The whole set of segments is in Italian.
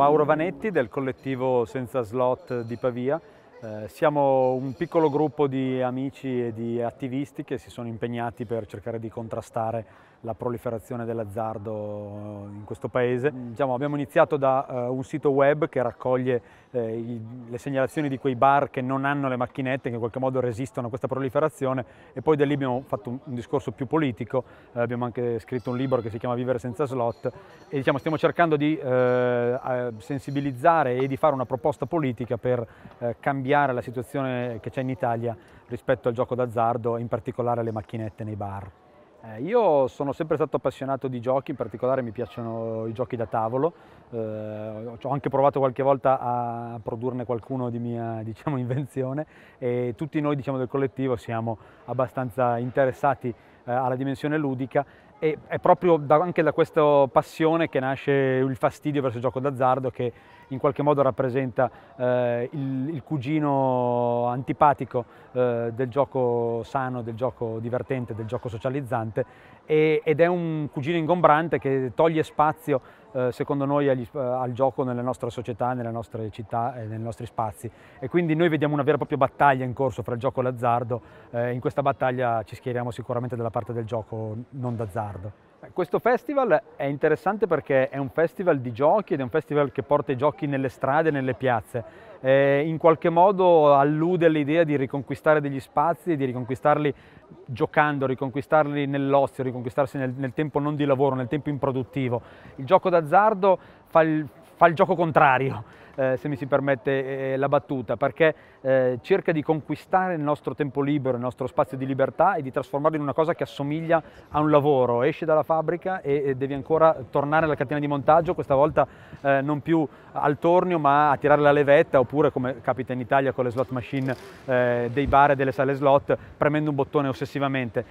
Mauro Vanetti del collettivo Senza Slot di Pavia. Eh, siamo un piccolo gruppo di amici e di attivisti che si sono impegnati per cercare di contrastare la proliferazione dell'azzardo eh, in questo paese. Diciamo, abbiamo iniziato da uh, un sito web che raccoglie eh, i, le segnalazioni di quei bar che non hanno le macchinette, che in qualche modo resistono a questa proliferazione e poi da lì abbiamo fatto un, un discorso più politico, eh, abbiamo anche scritto un libro che si chiama Vivere senza slot e diciamo, stiamo cercando di eh, sensibilizzare e di fare una proposta politica per eh, cambiare la situazione che c'è in Italia rispetto al gioco d'azzardo in particolare alle macchinette nei bar. Eh, io sono sempre stato appassionato di giochi, in particolare mi piacciono i giochi da tavolo, eh, ho anche provato qualche volta a produrne qualcuno di mia diciamo, invenzione e tutti noi diciamo, del collettivo siamo abbastanza interessati eh, alla dimensione ludica e è proprio da, anche da questa passione che nasce il fastidio verso il gioco d'azzardo che in qualche modo rappresenta eh, il, il, cugino antipatico eh, del gioco sano, del gioco divertente, del gioco socializzante e, ed è un cugino ingombrante che toglie spazio eh, secondo noi agli, al gioco nelle nostre società, nelle nostre città e nei nostri spazi. E quindi noi vediamo una vera e propria battaglia in corso fra il gioco e l'azzardo. Eh, in questa battaglia ci schieriamo sicuramente dalla parte del gioco non d'azzardo. Eh, questo festival è interessante perché è un festival di giochi ed è un festival che porta i giochi nelle strade e nelle piazze. Eh, in qualche modo allude all'idea di riconquistare degli spazi e di riconquistarli giocando, riconquistarli nell'ozio, riconquistarsi nel, nel, tempo non di lavoro, nel tempo improduttivo. Il gioco d'azzardo fa il, fa il gioco contrario, eh, se mi si permette eh, eh, la battuta, perché eh, cerca di conquistare il nostro tempo libero, il nostro spazio di libertà e di trasformarlo in una cosa che assomiglia a un lavoro. Esci dalla fabbrica e, e devi ancora tornare alla catena di montaggio, questa volta eh, non più al tornio ma a tirare la levetta oppure come capita in Italia con le slot machine eh, dei bar e delle sale slot premendo un bottone ossessivamente.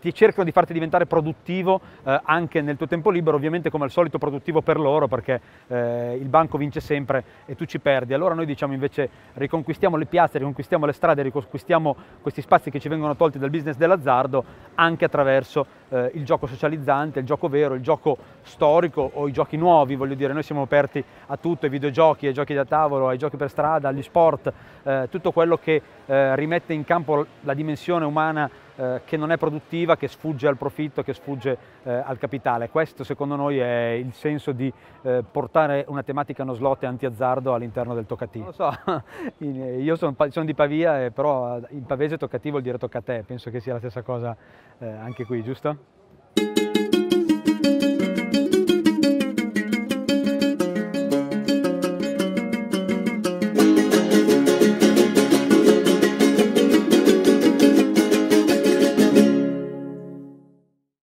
ti cercano di farti diventare produttivo anche nel tuo tempo libero, ovviamente come al solito produttivo per loro perché il banco vince sempre e tu ci perdi. Allora noi diciamo invece riconquistiamo le piazze, riconquistiamo le strade, riconquistiamo questi spazi che ci vengono tolti dal business dell'azzardo anche attraverso eh, il gioco socializzante, il gioco vero, il gioco storico o i giochi nuovi, voglio dire, noi siamo aperti a tutto, ai videogiochi, ai giochi da tavolo, ai giochi per strada, agli sport, eh, tutto quello che eh, rimette in campo la dimensione umana eh, che non è produttiva, che sfugge al profitto, che sfugge eh, al capitale. Questo secondo noi è il senso di eh, portare una tematica no slot e anti-azzardo all'interno del toccativo. So, io sono, sono, di Pavia, eh, però eh, in pavese toccativo vuol dire tocca a te, penso che sia la stessa cosa anche qui, giusto?